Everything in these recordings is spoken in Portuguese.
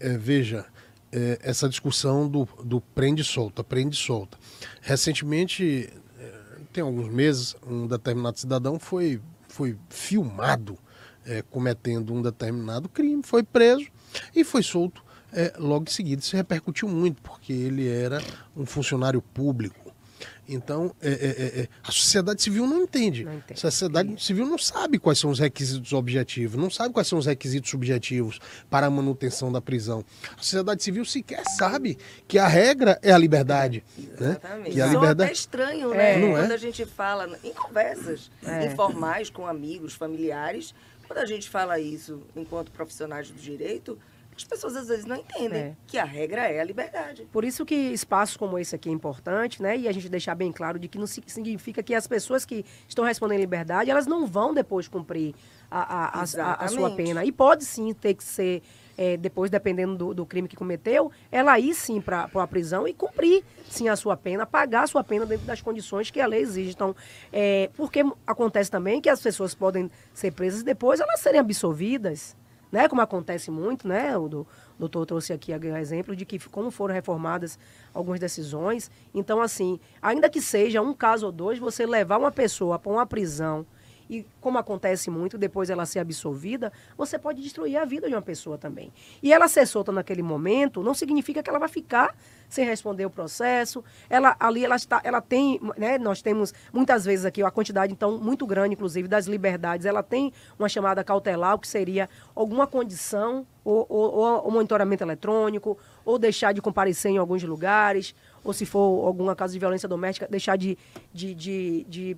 Eh, veja, eh, essa discussão do, do prende solta, prende solta. Recentemente, eh, tem alguns meses, um determinado cidadão foi, foi filmado é, cometendo um determinado crime, foi preso e foi solto é, logo em seguida. Isso repercutiu muito, porque ele era um funcionário público. Então, é, é, é, é, a sociedade civil não entende. não entende. A sociedade civil não sabe quais são os requisitos objetivos, não sabe quais são os requisitos subjetivos para a manutenção da prisão. A sociedade civil sequer sabe que a regra é a liberdade. Né? Exatamente. Que a é liberdade... até estranho, é. né? Quando a gente fala em conversas informais com amigos, familiares, quando a gente fala isso enquanto profissionais do direito, as pessoas às vezes não entendem é. que a regra é a liberdade. Por isso que espaços como esse aqui é importante, né? E a gente deixar bem claro de que não significa que as pessoas que estão respondendo liberdade, elas não vão depois cumprir a, a, a, a sua pena. E pode sim ter que ser é, depois, dependendo do, do, crime que cometeu, ela ir sim para a prisão e cumprir sim a sua pena, pagar a sua pena dentro das condições que a lei exige. Então, é, porque acontece também que as pessoas podem ser presas depois elas serem absolvidas né? Como acontece muito, né? O, do, o doutor trouxe aqui o exemplo de que como foram reformadas algumas decisões. Então, assim, ainda que seja um caso ou dois, você levar uma pessoa para uma prisão e como acontece muito, depois ela ser absolvida, você pode destruir a vida de uma pessoa também. E ela ser solta naquele momento não significa que ela vai ficar sem responder o processo. Ela ali ela está, ela tem, né, nós temos muitas vezes aqui a quantidade então muito grande inclusive das liberdades, ela tem uma chamada cautelar, o que seria alguma condição ou, ou, ou monitoramento eletrônico, ou deixar de comparecer em alguns lugares, ou se for alguma caso de violência doméstica, deixar de, de, de, de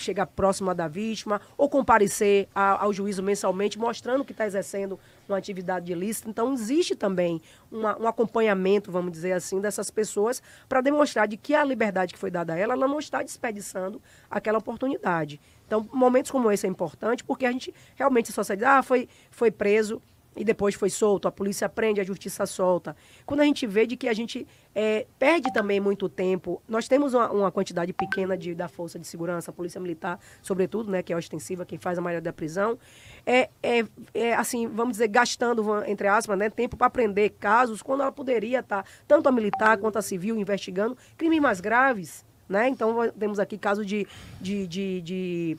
chegar próxima da vítima ou comparecer a, ao juízo mensalmente, mostrando que está exercendo uma atividade ilícita. Então, existe também uma, um acompanhamento, vamos dizer assim, dessas pessoas para demonstrar de que a liberdade que foi dada a ela, ela não está desperdiçando aquela oportunidade. Então, momentos como esse é importante porque a gente realmente só sai diz, ah, foi, foi preso, e depois foi solto, a polícia prende, a justiça solta. Quando a gente vê de que a gente é, perde também muito tempo, nós temos uma, uma, quantidade pequena de, da força de segurança, a polícia militar, sobretudo, né, que é ostensiva, quem faz a maioria da prisão, é, é, é assim, vamos dizer, gastando, entre aspas, né, tempo para aprender casos quando ela poderia estar, tá, tanto a militar quanto a civil, investigando crimes mais graves. Né? Então, temos aqui caso de, de, de, de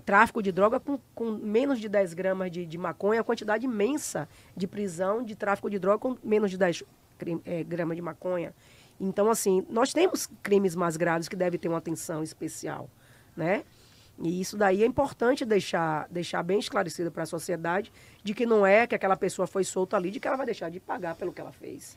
tráfico de droga com, com menos de 10 gramas de, de maconha, a quantidade imensa de prisão de tráfico de droga com menos de 10 é, eh, gramas de maconha. Então, assim, nós temos crimes mais graves que devem ter uma atenção especial, né? E isso daí é importante deixar, deixar bem esclarecido para a sociedade de que não é que aquela pessoa foi solta ali, de que ela vai deixar de pagar pelo que ela fez.